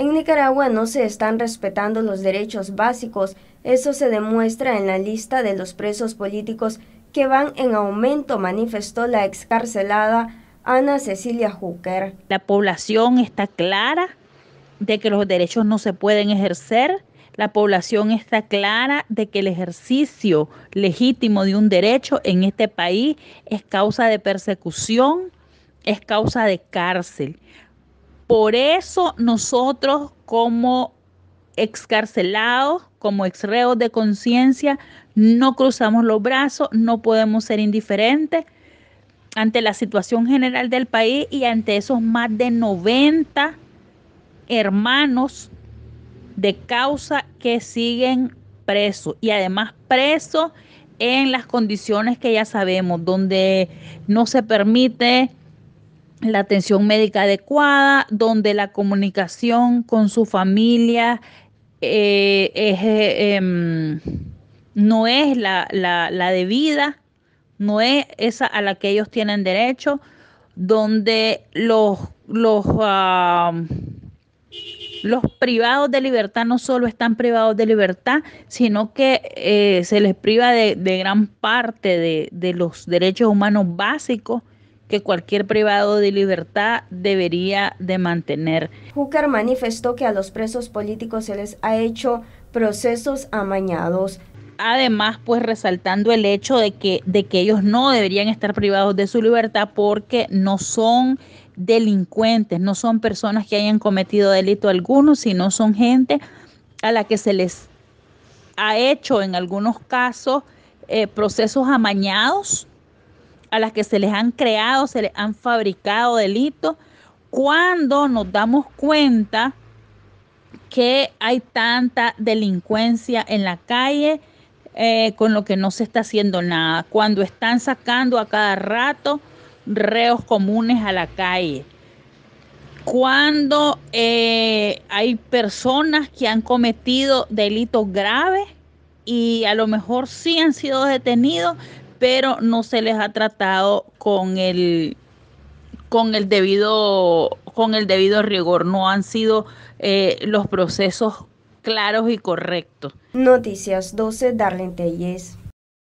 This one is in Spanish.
En Nicaragua no se están respetando los derechos básicos. Eso se demuestra en la lista de los presos políticos que van en aumento, manifestó la excarcelada Ana Cecilia Hooker. La población está clara de que los derechos no se pueden ejercer. La población está clara de que el ejercicio legítimo de un derecho en este país es causa de persecución, es causa de cárcel. Por eso nosotros como excarcelados, como exreos de conciencia, no cruzamos los brazos, no podemos ser indiferentes ante la situación general del país y ante esos más de 90 hermanos de causa que siguen presos y además presos en las condiciones que ya sabemos, donde no se permite la atención médica adecuada, donde la comunicación con su familia eh, em, no es la, la, la debida, no es esa a la que ellos tienen derecho, donde los, los, los privados de libertad no solo están privados de libertad, sino que eh, se les priva de, gran parte de, de los derechos humanos básicos que cualquier privado de libertad debería de mantener. Júcar manifestó que a los presos políticos se les ha hecho procesos amañados además pues resaltando el hecho de que, de que ellos no deberían estar privados de su libertad porque no son delincuentes, no son personas que hayan cometido delito alguno, sino son gente a la que se les ha hecho en algunos casos eh, procesos amañados a las que se les han creado, se les han fabricado delitos, cuando nos damos cuenta que hay tanta delincuencia en la calle eh, con lo que no se está haciendo nada, cuando están sacando a cada rato reos comunes a la calle, cuando eh, hay personas que han cometido delitos graves y a lo mejor sí han sido detenidos, pero no se les ha tratado con el con el debido con el debido rigor no han sido eh, los procesos claros y correctos. Noticias 12 Darlene Telles.